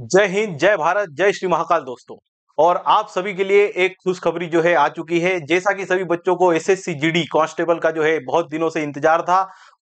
जय हिंद जय भारत जय श्री महाकाल दोस्तों और आप सभी के लिए एक खुशखबरी जो है आ चुकी है जैसा कि सभी बच्चों को एसएससी जीडी कांस्टेबल का जो है बहुत दिनों से इंतजार था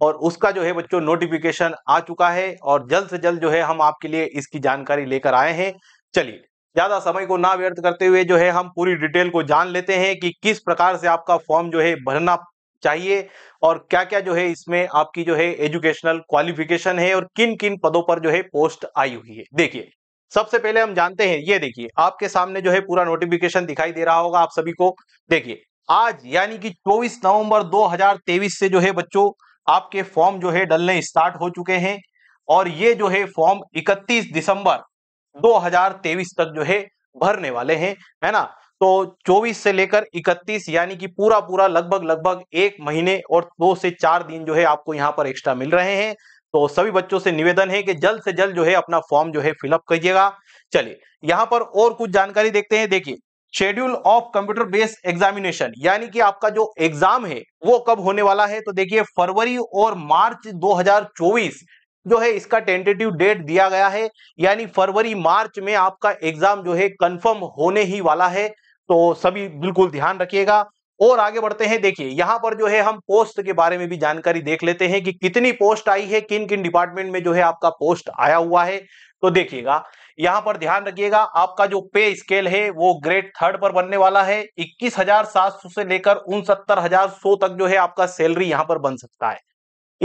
और उसका जो है बच्चों नोटिफिकेशन आ चुका है और जल्द से जल्द जो है हम आपके लिए इसकी जानकारी लेकर आए हैं चलिए ज्यादा समय को ना व्यर्थ करते हुए जो है हम पूरी डिटेल को जान लेते हैं कि किस प्रकार से आपका फॉर्म जो है भरना चाहिए और क्या क्या जो है इसमें आपकी जो है एजुकेशनल क्वालिफिकेशन है और किन किन पदों पर जो है पोस्ट आई हुई है देखिए सबसे पहले हम जानते हैं ये देखिए आपके सामने जो है पूरा नोटिफिकेशन दिखाई दे रहा होगा आप सभी को देखिए आज यानी कि 24 नवंबर 2023 से जो है बच्चों आपके फॉर्म जो है डलने स्टार्ट हो चुके हैं और ये जो है फॉर्म 31 दिसंबर 2023 तक जो है भरने वाले हैं है ना तो 24 से लेकर 31 यानी कि पूरा पूरा लगभग लगभग एक महीने और दो से चार दिन जो है आपको यहाँ पर एक्स्ट्रा मिल रहे हैं तो सभी बच्चों से निवेदन है कि जल्द से जल्द जो है अपना फॉर्म जो है फिलअप करिएगा चलिए यहां पर और कुछ जानकारी देखते हैं देखिए schedule of computer based examination यानी कि आपका जो एग्जाम है वो कब होने वाला है तो देखिए फरवरी और मार्च 2024 जो है इसका टेंटेटिव डेट दिया गया है यानी फरवरी मार्च में आपका एग्जाम जो है कंफर्म होने ही वाला है तो सभी बिल्कुल ध्यान रखिएगा और आगे बढ़ते हैं देखिए यहां पर जो है हम पोस्ट के बारे में भी जानकारी देख लेते हैं कि कितनी पोस्ट आई है किन किन डिपार्टमेंट में जो है आपका पोस्ट आया हुआ है तो देखिएगा यहां पर ध्यान रखिएगा आपका जो पे स्केल है वो ग्रेड थर्ड पर बनने वाला है इक्कीस हजार सात सौ से लेकर उनसत्तर हजार सौ तक जो है आपका सैलरी यहां पर बन सकता है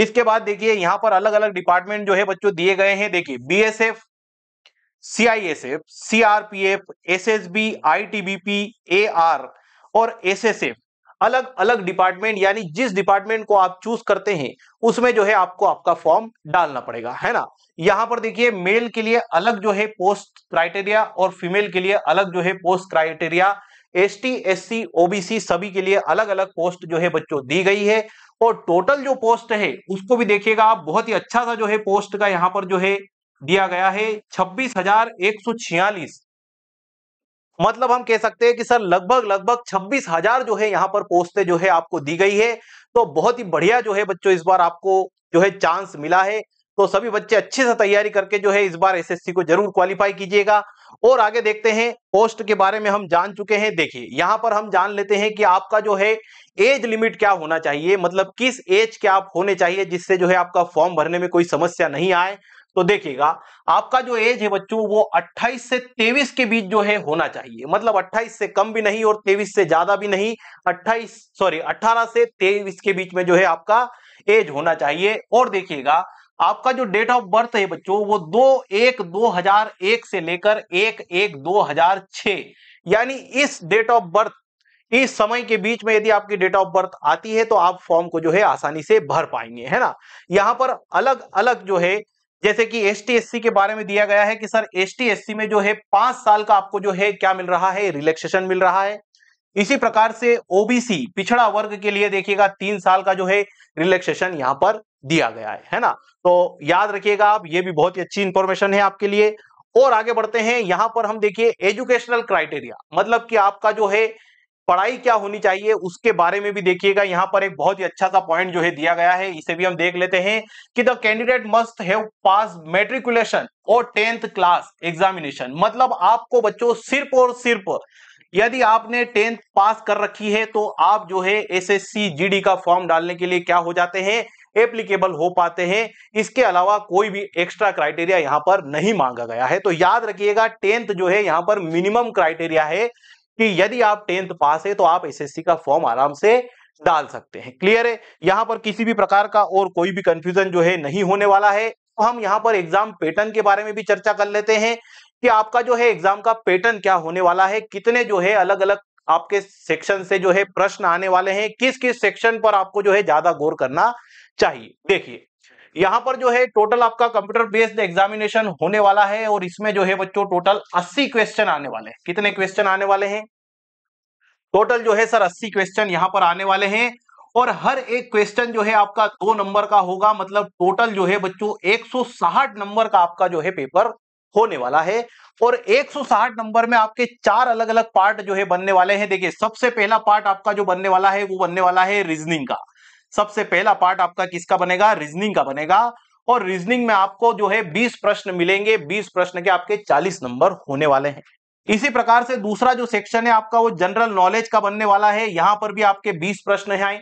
इसके बाद देखिए यहां पर अलग अलग डिपार्टमेंट जो है बच्चों दिए गए हैं देखिए B B S S S S F F F C C I R P I T B P A R और एस एस एफ अलग अलग डिपार्टमेंट यानी जिस डिपार्टमेंट को आप चूज करते हैं उसमें जो है आपको आपका फॉर्म डालना पड़ेगा है ना यहां पर देखिए मेल के लिए अलग जो है पोस्ट क्राइटेरिया और फीमेल के लिए अलग जो है post criteria S T S C OBC सभी के लिए अलग अलग पोस्ट जो है बच्चों दी गई है और टोटल जो पोस्ट है उसको भी देखिएगा आप बहुत ही अच्छा सा जो है पोस्ट का यहाँ पर जो है दिया गया है छब्बीस हजार एक सौ छियालीस मतलब हम कह सकते हैं कि सर लगभग लगभग छब्बीस हजार जो है यहाँ पर पोस्टें जो है आपको दी गई है तो बहुत ही बढ़िया जो है बच्चों इस बार आपको जो है चांस मिला है तो सभी बच्चे अच्छे से तैयारी करके जो है इस बार एसएससी को जरूर क्वालिफाई कीजिएगा और आगे देखते हैं पोस्ट के बारे में हम जान चुके हैं देखिए यहाँ पर हम जान लेते हैं कि आपका जो है एज लिमिट क्या होना चाहिए मतलब किस एज के आप होने चाहिए जिससे जो है आपका फॉर्म भरने में कोई समस्या नहीं आए तो देखिएगा आपका जो एज है बच्चों वो 28 से 23 के बीच जो है होना चाहिए मतलब 28 से कम भी नहीं और 23 से ज्यादा भी नहीं 28 सॉरी 18 से 23 के बीच में जो है आपका एज होना चाहिए और देखिएगा आपका जो डेट ऑफ बर्थ है बच्चों वो दो एक दो हजार एक से लेकर एक एक दो हजार छ यानी इस डेट ऑफ बर्थ इस समय के बीच में यदि आपकी डेट ऑफ बर्थ आती है तो आप फॉर्म को जो है आसानी से भर पाएंगे है ना यहाँ पर अलग अलग जो है जैसे कि एस टी के बारे में दिया गया है कि सर एस टी में जो है पांच साल का आपको जो है क्या मिल रहा है रिलैक्सेशन मिल रहा है इसी प्रकार से ओबीसी पिछड़ा वर्ग के लिए देखिएगा तीन साल का जो है रिलैक्सेशन यहां पर दिया गया है है ना तो याद रखिएगा आप ये भी बहुत ही अच्छी इंफॉर्मेशन है आपके लिए और आगे बढ़ते हैं यहां पर हम देखिए एजुकेशनल क्राइटेरिया मतलब कि आपका जो है पढ़ाई क्या होनी चाहिए उसके बारे में भी देखिएगा यहाँ पर एक बहुत ही अच्छा सा पॉइंट जो है दिया गया है इसे भी हम देख लेते हैं कि the candidate must have pass matriculation और टेंथ क्लास एग्जामिनेशन मतलब आपको बच्चों सिर्फ और सिर्फ यदि आपने टेंथ पास कर रखी है तो आप जो है एसएससी जीडी का फॉर्म डालने के लिए क्या हो जाते हैं एप्लीकेबल हो पाते हैं इसके अलावा कोई भी एक्स्ट्रा क्राइटेरिया यहां पर नहीं मांगा गया है तो याद रखिएगा टेंथ जो है यहां पर मिनिमम क्राइटेरिया है कि यदि आप टेंथ पास है तो आप एसएससी का फॉर्म आराम से डाल सकते हैं क्लियर है यहां पर किसी भी प्रकार का और कोई भी कंफ्यूजन जो है नहीं होने वाला है तो हम यहां पर एग्जाम पैटर्न के बारे में भी चर्चा कर लेते हैं कि आपका जो है एग्जाम का पैटर्न क्या होने वाला है कितने जो है अलग अलग आपके सेक्शन से जो है प्रश्न आने वाले हैं किस किस सेक्शन पर आपको जो है ज्यादा गौर करना चाहिए देखिए यहां पर जो है टोटल आपका कंप्यूटर बेस्ड एग्जामिनेशन होने वाला है और इसमें जो है बच्चों टोटल 80 क्वेश्चन आने वाले हैं कितने क्वेश्चन आने वाले हैं टोटल जो है सर अस्सी क्वेश्चन यहां पर आने वाले हैं और हर एक क्वेश्चन जो है आपका दो नंबर का होगा मतलब टोटल जो है बच्चों 160 नंबर का आपका जो है पेपर होने वाला है और 160 नंबर में आपके चार अलग अलग पार्ट जो है बनने वाले हैं देखिए सबसे पहला पार्ट आपका जो बनने वाला है वो बनने वाला है रीजनिंग का सबसे पहला पार्ट आपका किसका बनेगा रीजनिंग का बनेगा और रीजनिंग में आपको जो है बीस प्रश्न मिलेंगे बीस प्रश्न के आपके चालीस नंबर होने वाले हैं इसी प्रकार से दूसरा जो सेक्शन है आपका वो जनरल नॉलेज का बनने वाला है यहां पर भी आपके 20 प्रश्न हैं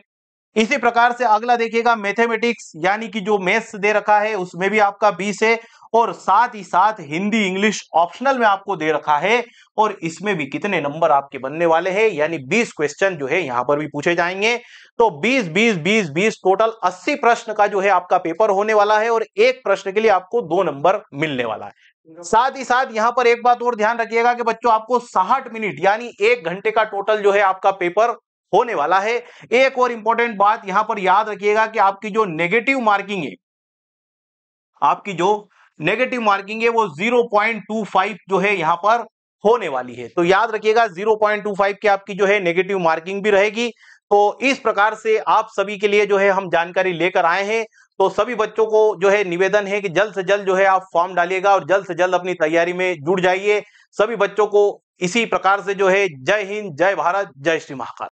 इसी प्रकार से अगला देखिएगा मैथमेटिक्स यानी कि जो मैथ्स दे रखा है उसमें भी आपका 20 है और साथ ही साथ हिंदी इंग्लिश ऑप्शनल में आपको दे रखा है और इसमें भी कितने नंबर आपके बनने वाले हैं यानी बीस क्वेश्चन जो है यहां पर भी पूछे जाएंगे तो बीस बीस बीस बीस टोटल अस्सी प्रश्न का जो है आपका पेपर होने वाला है और एक प्रश्न के लिए आपको दो नंबर मिलने वाला है साथ ही साथ यहां पर एक बात और ध्यान रखिएगा कि बच्चों आपको साठ मिनट यानी एक घंटे का टोटल जो है आपका पेपर होने वाला है एक और इंपॉर्टेंट बात यहां पर याद रखिएगा कि आपकी जो नेगेटिव मार्किंग है आपकी जो नेगेटिव मार्किंग है वो 0.25 जो है यहां पर होने वाली है तो याद रखिएगा 0.25 की आपकी जो है नेगेटिव मार्किंग भी रहेगी तो इस प्रकार से आप सभी के लिए जो है हम जानकारी लेकर आए हैं तो सभी बच्चों को जो है निवेदन है कि जल्द से जल्द जो है आप फॉर्म डालिएगा और जल्द से जल्द अपनी तैयारी में जुड़ जाइए सभी बच्चों को इसी प्रकार से जो है जय हिंद जय भारत जय श्री महाकाल